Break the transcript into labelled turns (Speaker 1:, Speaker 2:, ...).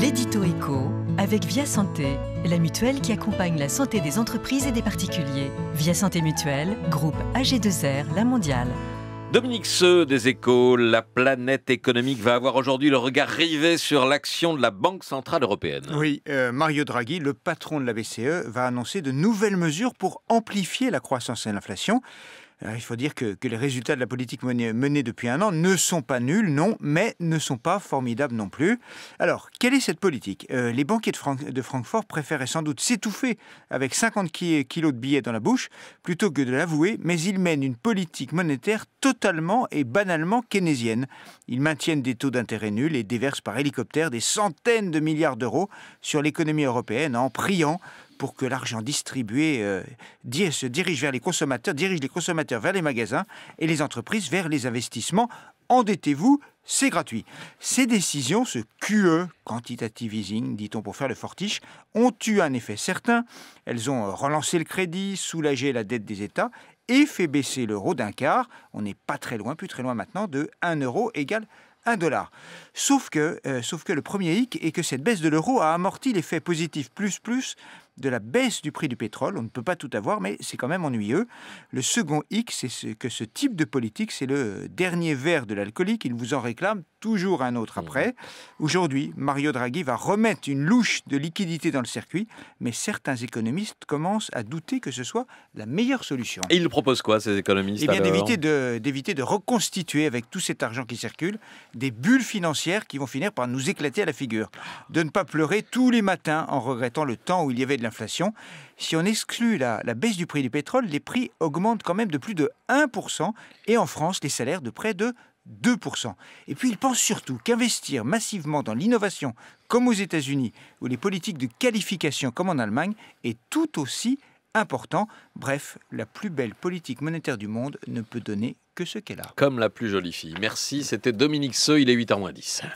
Speaker 1: L'édito Eco avec Via Santé, la mutuelle qui accompagne la santé des entreprises et des particuliers. Via Santé Mutuelle, groupe AG2R, la mondiale. Dominique
Speaker 2: Seux des Échos, la planète économique va avoir aujourd'hui le regard rivé sur l'action de la Banque Centrale Européenne.
Speaker 1: Oui, euh, Mario Draghi, le patron de la BCE, va annoncer de nouvelles mesures pour amplifier la croissance et l'inflation. Euh, il faut dire que, les résultats de la politique menée, depuis un an ne sont pas nuls, non, mais ne sont pas formidables non plus. Alors, quelle est cette politique euh, Les banquiers de, de, Francfort préféraient sans doute s'étouffer avec 50 kilos de billets dans la bouche plutôt que de l'avouer, mais ils mènent une politique monétaire totalement et banalement keynésienne. Ils maintiennent des taux d'intérêt nuls et déversent par hélicoptère des centaines de milliards d'euros sur l'économie européenne en priant pour que l'argent distribué euh, se dirige vers les consommateurs, dirige les consommateurs vers les magasins et les entreprises vers les investissements. Endettez-vous, c'est gratuit. Ces décisions, ce QE, quantitative easing, dit-on pour faire le fortiche, ont eu un effet certain. Elles ont relancé le crédit, soulagé la dette des États et fait baisser l'euro d'un quart. On n'est pas très loin, plus très loin maintenant, de 1 euro égale 1 dollar. Sauf que, euh, sauf que le premier hic est que cette baisse de l'euro a amorti l'effet positif plus plus de la baisse du prix du pétrole. On ne peut pas tout avoir, mais c'est quand même ennuyeux. Le second hic, c'est que ce type de politique, c'est le dernier verre de l'alcoolique. Il vous en réclame toujours un autre mmh. après. Aujourd'hui, Mario Draghi va remettre une louche de liquidité dans le circuit, mais certains économistes commencent à douter que ce soit la meilleure solution. Et
Speaker 2: ils proposent quoi, ces économistes Eh bien, d'éviter
Speaker 1: de, d'éviter de reconstituer, avec tout cet argent qui circule, des bulles financières qui vont finir par nous éclater à la figure. De ne pas pleurer tous les matins en regrettant le temps où il y avait de la l'inflation. Si on exclut la, la, baisse du prix du pétrole, les prix augmentent quand même de plus de 1% et en France, les salaires de près de 2%. Et puis il pense surtout qu'investir massivement dans l'innovation, comme aux États-Unis, ou les politiques de qualification, comme en Allemagne, est tout aussi important. Bref, la plus belle politique monétaire du monde ne peut donner que ce qu'elle a. Comme
Speaker 2: la plus jolie fille. Merci, c'était Dominique Seux, il est 8h10.